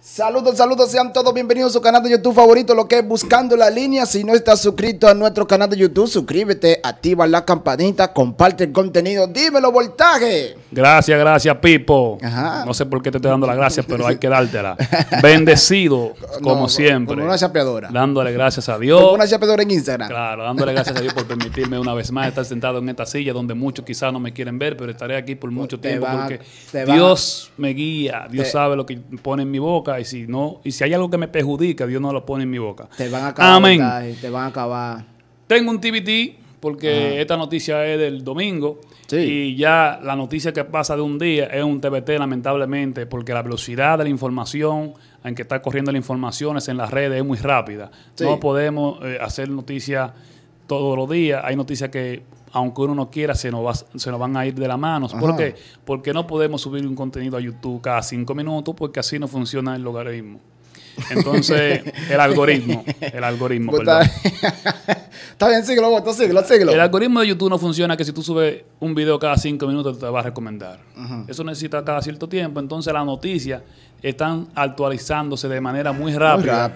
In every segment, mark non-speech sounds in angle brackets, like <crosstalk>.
Saludos, saludos, sean todos bienvenidos a su canal de YouTube favorito, lo que es Buscando la Línea. Si no estás suscrito a nuestro canal de YouTube, suscríbete, activa la campanita, comparte el contenido, dímelo, voltaje. Gracias, gracias, Pipo. No sé por qué te estoy dando las gracias, pero hay que dártela. <laughs> Bendecido, como siempre. Con una chapeadora. Dándole gracias a Dios. Con una chapeadora en Instagram. Claro, dándole gracias a Dios por permitirme una vez más estar sentado en esta silla donde muchos quizás no me quieren ver, pero estaré aquí por pues mucho tiempo porque Dios me guía, Dios sabe lo que pone en mi boca y si no y si hay algo que me perjudica, Dios no lo pone en mi boca. Te van a acabar. Te van a acabar. Tengo un TBT porque esta noticia es del domingo y ya la noticia que pasa de un día es un TBT lamentablemente porque la velocidad de la información en que está corriendo la información es en las redes es muy rápida. No podemos eh, hacer noticias todos los días. Hay noticias que aunque uno no quiera, se nos, se nos van a ir de la mano. ¿Por qué? Porque no podemos subir un contenido a YouTube cada cinco minutos, porque así no funciona el logaritmo. Entonces, el <laughs> algoritmo, el algoritmo, pues <laughs> Está bien, síguelo, síguelo, síguelo. El algoritmo de YouTube no funciona que si tú subes un video cada cinco minutos te va a recomendar. Eso necesita cada cierto tiempo. Entonces, las noticias están actualizándose de manera muy rápida.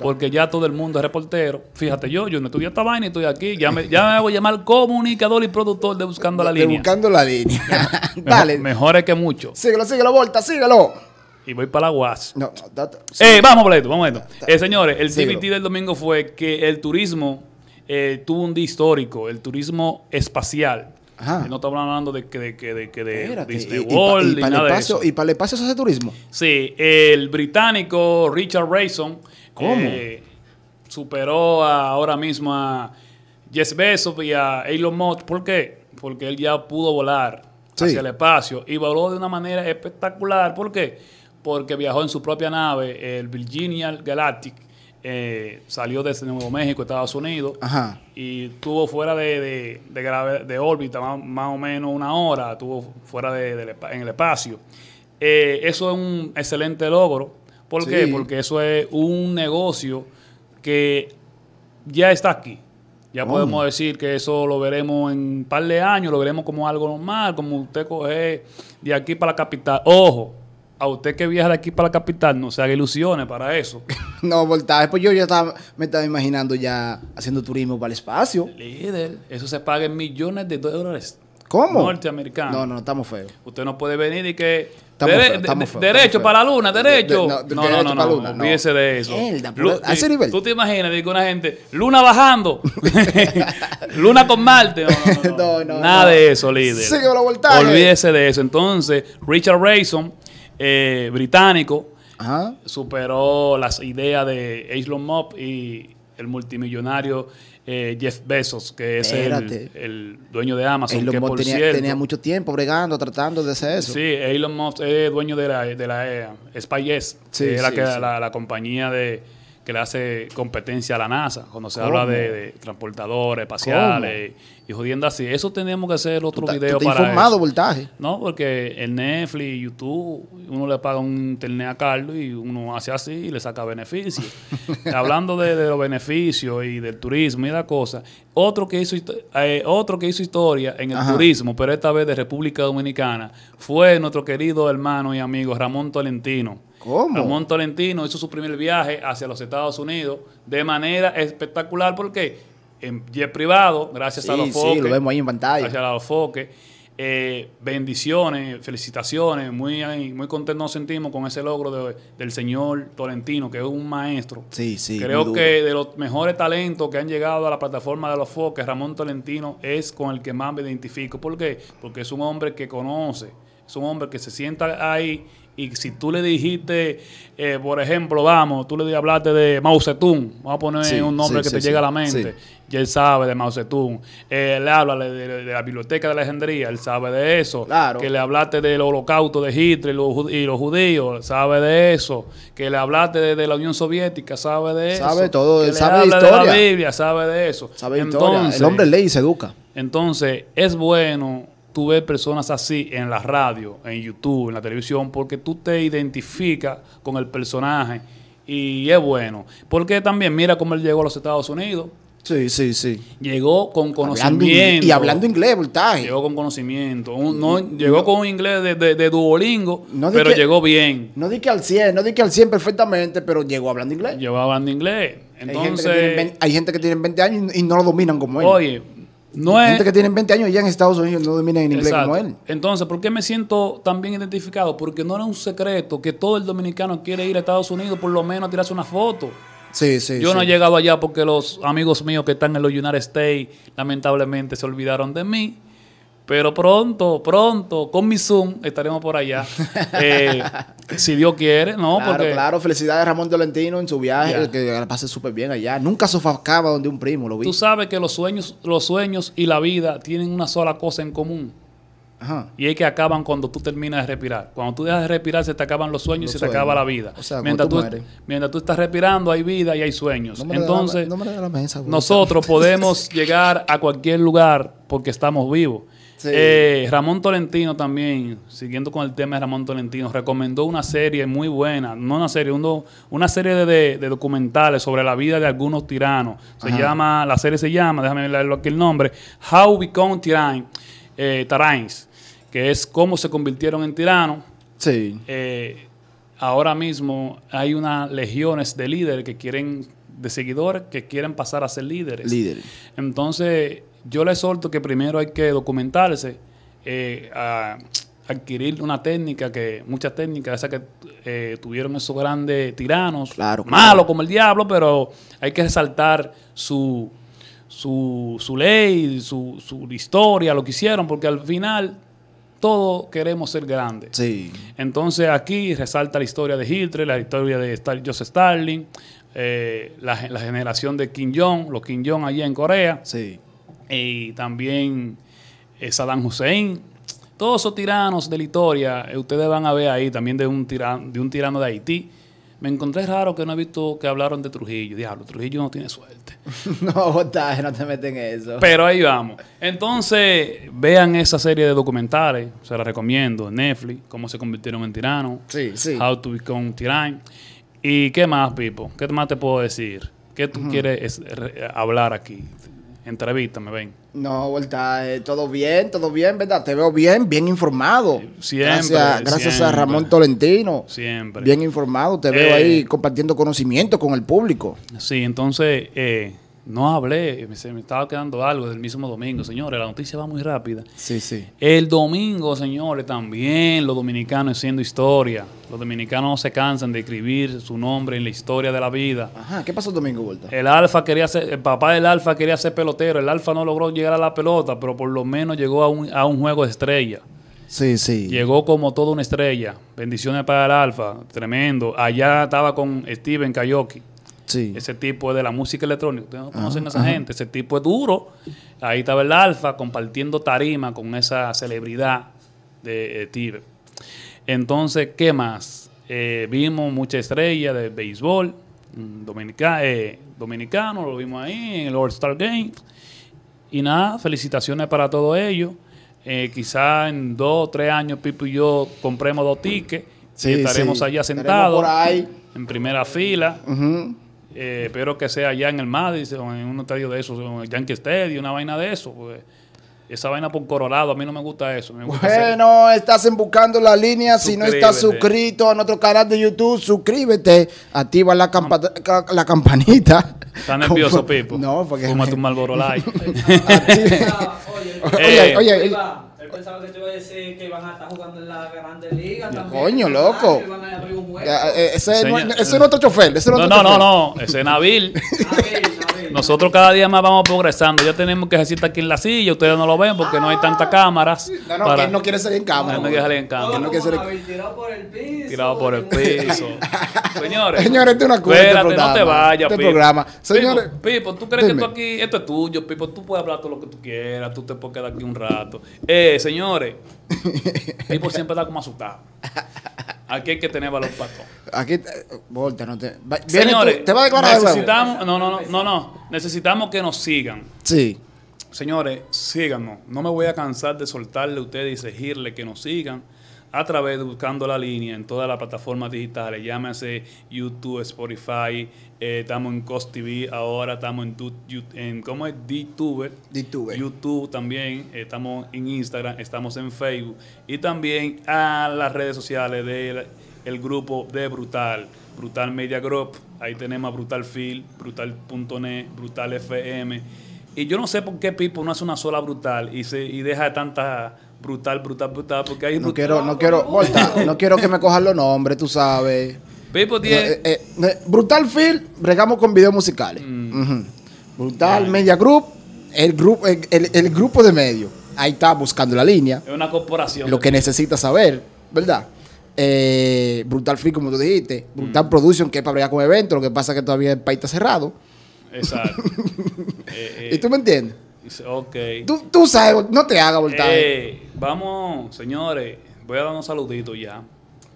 Porque ya todo el mundo es reportero. Fíjate, yo, yo no estudié esta vaina y estoy aquí. Ya me, ya me voy a llamar comunicador y productor de Buscando la Línea. Buscando la Línea. <laughs> Mejor, Dale. Mejor es que mucho. Síguelo, síguelo, Volta, síguelo. Y voy para la UAS. Eh, vamos por esto, vamos por esto. eh, señores, el CBT del domingo fue que el turismo eh, tuvo un día histórico, el turismo espacial. Ajá. Eh, no estamos hablando de que de, que de, que de, y, World, y, de ¿Y para el espacio se hace turismo? Sí, el británico Richard Rayson. ¿Cómo? superó ahora mismo a Jess Bezos y a Elon Musk. ¿Por qué? Porque él ya pudo volar hacia el espacio y voló de una manera espectacular. ¿Por qué? porque viajó en su propia nave, el Virginia Galactic, eh, salió desde Nuevo México, Estados Unidos, y estuvo fuera de, órbita más, o menos una hora, estuvo fuera en el espacio. Eh, eso es un excelente logro. ¿Por qué? Porque eso es un negocio que ya está aquí. Ya podemos decir que eso lo veremos en un par de años, lo veremos como algo normal, como usted coge de aquí para la capital. Ojo, a usted que viaja de aquí para la capital, no se haga ilusiones para eso. <laughs> no, voltaje, pues yo ya estaba, me estaba imaginando ya haciendo turismo para el espacio. Líder, eso se paga en millones de dólares. ¿Cómo? Norteamericano. No, no, estamos feos. Usted no puede venir y que. Estamos derecho para la luna, derecho. no, no, no, no, no, Olvídese de eso. Pues, tú te imaginas, digo una gente, luna bajando, <laughs> luna con Marte. No, no, <laughs> Nada de eso, líder. Sí, Olvídese eh. de eso. Entonces, Richard Rayson eh, británico. Superó las ideas de Elon Musk y el multimillonario eh, Jeff Bezos, que es el, dueño de Amazon. que, tenía, mucho tiempo bregando, tratando de hacer eso. Sí, Elon Musk es dueño de la, de la eh, que la, compañía de que le hace competencia a la NASA, cuando se habla de, transportadores, espaciales y jodiendo así. Eso tenemos que hacer otro video para. informado, voltaje. No, porque en Netflix, YouTube, uno le paga un internet a Carlos y uno hace así y le saca beneficios. <laughs> Hablando de, los beneficios y del turismo y la cosa, otro que hizo, eh, otro que hizo historia en el turismo, pero esta vez de República Dominicana, fue nuestro querido hermano y amigo Ramón Tolentino ¿Cómo? Ramón Tolentino hizo su primer viaje hacia los Estados Unidos de manera espectacular porque en jet privado, gracias a los foques. Sí, lo vemos ahí en pantalla. Gracias a los foques. Eh, bendiciones, felicitaciones, muy, muy contentos nos sentimos con ese logro del señor Tolentino, que es un maestro. Sí, sí. Creo que de los mejores talentos que han llegado a la plataforma de los foques, Ramón Tolentino es con el que más me identifico. ¿Por qué? Porque es un hombre que conoce es un hombre que se sienta ahí y si tú le dijiste, eh, por ejemplo, vamos, tú le hablaste de Mao Zedong, vamos a poner un nombre que te llega a la mente, y él sabe de Mao Zedong. Eh, le habla de, la biblioteca de la Alejandría, él sabe de eso. Claro. Que le hablaste del holocausto de Hitler y los, y los judíos, sabe de eso. Que le hablaste de, la Unión Soviética, sabe de eso. Sabe todo, sabe historia. de la Biblia, sabe de eso. El hombre lee y se educa. Entonces, es bueno tú ves personas así en la radio, en YouTube, en la televisión, porque tú te identificas con el personaje y es bueno. Porque también mira cómo él llegó a los Estados Unidos. Sí, sí, sí. Llegó con conocimiento. y hablando inglés, voltaje. Llegó con conocimiento. no, mm, llegó con un inglés de, Duolingo, pero llegó bien. No dije al 100, no di al 100 perfectamente, pero llegó hablando inglés. Llegó hablando inglés. Entonces, hay gente que tiene 20 años y no lo dominan como él. Oye, no gente es... que tiene 20 años y ya en Estados Unidos no dominan en inglés como él. Entonces, ¿por qué me siento tan bien identificado? Porque no era un secreto que todo el dominicano quiere ir a Estados Unidos por lo menos a tirarse una foto. Sí, sí, Yo no he llegado allá porque los amigos míos que están en los United States lamentablemente se olvidaron de mí pero pronto, pronto, con mi Zoom estaremos por allá. <laughs> Eh, si Dios quiere, ¿no? Claro, Porque... claro. Felicidades a Ramón Tolentino en su viaje, que la pase súper bien allá. Nunca sofacaba donde un primo, lo vi. Tú sabes que los sueños, los sueños y la vida tienen una sola cosa en común. Ajá. Y es que acaban cuando tú terminas de respirar. Cuando tú dejas de respirar, se te acaban los sueños y se te acaba la vida. mientras, tú, mientras tú estás respirando, hay vida y hay sueños. Entonces, nosotros podemos llegar a cualquier lugar porque estamos vivos. Eh, Ramón Tolentino también, siguiendo con el tema de Ramón Tolentino, recomendó una serie muy buena, no una serie, una serie de, documentales sobre la vida de algunos tiranos. Se llama, la serie se llama, déjame leerlo aquí el nombre, How Become Tyrants, eh, Tyrants, que es cómo se convirtieron en tiranos. Sí. Eh, ahora mismo hay unas legiones de líderes que quieren, de seguidores que quieren pasar a ser líderes. Líderes. Entonces yo le exhorto que primero hay que documentarse, eh, adquirir una técnica que, muchas técnicas, esas que eh, tuvieron esos grandes tiranos, malos como el diablo, pero hay que resaltar su, ley, su, su historia, lo que hicieron, porque al final todos queremos ser grandes. Sí. Entonces aquí resalta la historia de Hitler, la historia de Joseph Stalin, eh, la, generación de Kim Jong, los Kim Jong allí en Corea. Sí. Y también eh, Saddam Hussein. Todos esos tiranos de la historia, eh, ustedes van a ver ahí también de un, tirano, de un tirano de Haití. Me encontré raro que no he visto que hablaron de Trujillo. Diablo, Trujillo no tiene suerte. <laughs> no, no te meten en eso. Pero ahí vamos. Entonces, vean esa serie de documentales. Se la recomiendo. Netflix, cómo se convirtieron en tiranos. Sí, sí. How to become tyrant. ¿Y qué más, Pipo? ¿Qué más te puedo decir? ¿Qué tú quieres hablar aquí? entrevista, me ven. No, vuelta, eh, todo bien, todo bien, ¿verdad? Te veo bien, bien informado. Siempre. Gracias, a Ramón Tolentino. Siempre. Bien informado, te veo ahí eh, compartiendo conocimiento con el público. Sí, entonces, eh, no hablé, se me estaba quedando algo del mismo domingo. Señores, la noticia va muy rápida. Sí, sí. El domingo, señores, también los dominicanos haciendo historia. Los dominicanos no se cansan de escribir su nombre en la historia de la vida. Ajá, ¿qué pasó el domingo, Volta? El Alfa quería ser, el papá del Alfa quería ser pelotero. El Alfa no logró llegar a la pelota, pero por lo menos llegó a un, a un juego de estrella. Sí, sí. Llegó como toda una estrella. Bendiciones para el Alfa. Tremendo. Allá estaba con Steven Kayoki. Ese tipo es de la música electrónica. Ustedes no conocen a esa gente. Ese tipo es duro. Ahí estaba el Alfa compartiendo tarima con esa celebridad de eh, Entonces, ¿qué más? Eh, vimos mucha estrella de béisbol mm, eh, dominicano, lo vimos ahí en el All-Star Game. Y nada, felicitaciones para todo ello. Quizás eh, quizá en dos o tres años Pipo y yo compremos dos tickets y estaremos allá sentados en primera fila eh, espero que sea allá en el Madison, en un estadio de esos, en el Yankee Stadium, una vaina de eso. Pues. Esa vaina por Colorado, a mí no me gusta eso. Me bueno, estás en buscando la línea. Si no estás suscrito a nuestro canal de YouTube, suscríbete, activa la, campanita. está nervioso, <laughs> Pipo? No, porque. tu Marlboro Light. oye, oye él pensaba que te iba a decir que iban a estar jugando en la Grande Liga. También. Coño, loco. Eh, ese, ese es nuestro chofer. Ese no, no, no, no, Ese es <laughs> Nabil. Nosotros cada día más vamos progresando. Ya tenemos que ejercitar aquí en la silla. Ustedes no lo ven porque no hay ah. tantas cámaras. No, no, no quiere salir en cámara. No, no quiere salir en cámara. No quiere salir... Tirado por el piso. Tirado por el piso. <laughs> Señores. Señores, este una cuenta. Espérate, no te vayas, este programa. Señores. Pipo, ¿tú crees que tú aquí, esto es tuyo, Pipo? Tú puedes hablar todo lo que tú quieras. Tú te puedes quedar aquí un rato. Eh, señores, <laughs> el por siempre está como asustado. Aquí hay que tener valor para todo. Aquí, eh, no te. Señores, te a declarar necesitamos, No, no, no, no. Necesitamos que nos sigan. Sí. Señores, síganos. No me voy a cansar de soltarle a ustedes y exigirle que nos sigan a través de Buscando la Línea en todas las plataformas digitales, llámese YouTube, Spotify, eh, estamos en Cost TV ahora, estamos en, ¿cómo es? DTuber. YouTube también, eh, estamos en Instagram, estamos en Facebook y también a las redes sociales del grupo de Brutal, Brutal Media Group, ahí tenemos a Brutal Brutal.net, Brutal FM y yo no sé por qué Pipo no hace una sola brutal y, se, y deja de tanta brutal, brutal, brutal, porque hay... No quiero, no quiero, no quiero que me cojan los nombres, tú sabes. Pipo tiene... Eh, eh, eh, brutal Feel regamos con videos musicales. Mm. Brutal Media Group, el, grupo el, grupo de medios. Ahí está buscando la línea. Es una corporación. Lo que necesita saber, ¿verdad? brutal Feel, como tú dijiste. Brutal mm. Production, que es para allá con eventos. Lo que pasa es que todavía el país está cerrado. Exacto. <laughs> Eh, eh, ¿Y tú me entiendes? Ok. Tú, sabes, no te hagas voltar. Eh, vamos, señores, voy a dar un saludito ya.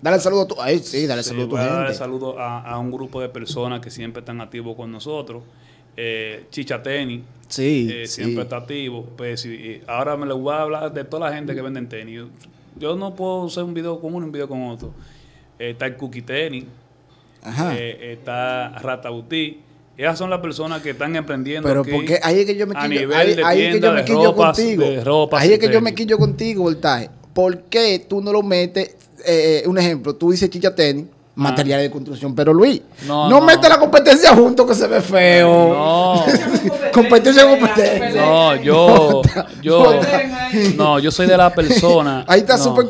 Dale saludo a tu, saludo a saludo a, un grupo de personas que siempre están activos con nosotros. Chicha Tenis. Sí, Siempre está activo. Pues, y ahora me lo voy a hablar de toda la gente que vende tenis. Yo, no puedo hacer un video común uno y un video con otro. está el Cookie Tenis. Ajá. está Rata Boutique. Esas son las personas que están emprendiendo. Pero porque ahí es que yo me quillo, ahí, es que yo me quillo contigo. ahí es que yo me quillo contigo, Voltaje. ¿Por qué tú no lo metes? Eh, eh, un ejemplo, tú dices chicha tenis, ah. materiales de construcción, pero Luis, no, no, mete la competencia junto que se ve feo. No. <laughs> competencia con No, yo, <laughs> yo, no, yo soy de la persona. Ahí está super,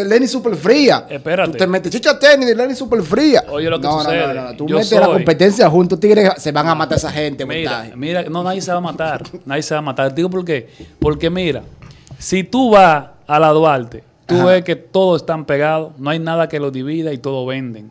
eh, Lenny super fría. Espérate. Tú te metes chicha tenis de Lenny super fría. Oye, lo que no, sucede. la competencia junto tigres se van a matar esa gente. Mira, mira, no, nadie se va a matar, nadie se va a matar. Digo por qué, porque mira, si tú vas a la Duarte, tú ves que todos están pegados, no hay nada que los divida y todos venden.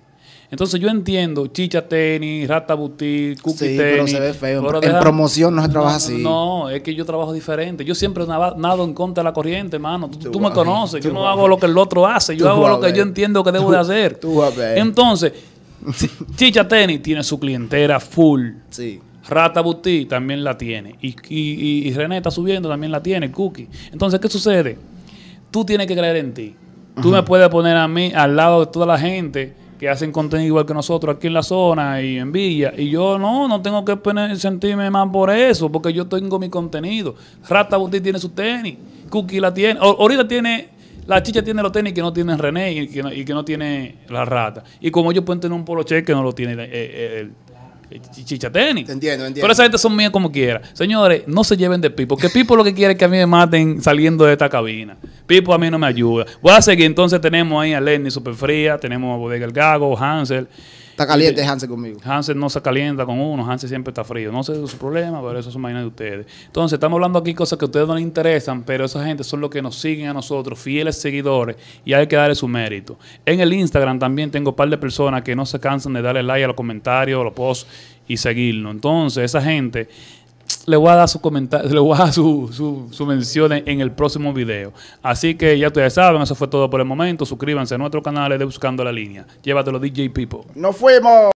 Entonces yo entiendo, chicha tenis, rata boutique, cookie sí, Pero se ve feo. en promoción no se trabaja así. No, es que yo trabajo diferente. Yo siempre nado en contra de la corriente, hermano. Tú, me conoces. yo no hago lo que el otro hace. Yo hago lo que yo entiendo que debo de hacer. Tú Entonces, <laughs> chicha tenis tiene su clientela full. Sí. Rata Buti también la tiene. Y, y, René está subiendo, también la tiene, Cookie. Entonces, ¿qué sucede? Tú tienes que creer en ti. Tú me puedes poner a mí al lado de toda la gente que hacen contenido igual que nosotros aquí en la zona y en Villa. Y yo no, no tengo que sentirme más por eso, porque yo tengo mi contenido. Rata Buti tiene su tenis, Cookie la tiene, ahorita tiene, la chicha tiene los tenis que no tiene René y que no, y que no tiene la rata. Y como ellos pueden tener un polo cheque, que no lo tiene eh, eh, el chicha tenis. entiendo, Pero esa gente son mías como quiera. Señores, no se lleven de Pipo, que Pipo lo que quiere es que a mí me maten saliendo de esta cabina. Pipo a mí no me ayuda. Voy a seguir, entonces tenemos ahí a Lenny Superfría, tenemos a Bodega El Gago, Hansel. Está caliente Hansen conmigo. Hansen no se calienta con uno, Hansen siempre está frío. No sé su problema, pero eso es una de ustedes. Entonces, estamos hablando aquí cosas que a ustedes no les interesan, pero esa gente son los que nos siguen a nosotros, fieles seguidores, y hay que darle su mérito. En el Instagram también tengo un par de personas que no se cansan de darle like a los comentarios, a los posts y seguirnos. Entonces, esa gente le voy a dar su comentario, le voy a dar su, su, mención en el próximo video. Así que ya ustedes saben, eso fue todo por el momento. Suscríbanse a nuestro canal de Buscando la Línea. Llévatelo, DJ People. ¡Nos fuimos!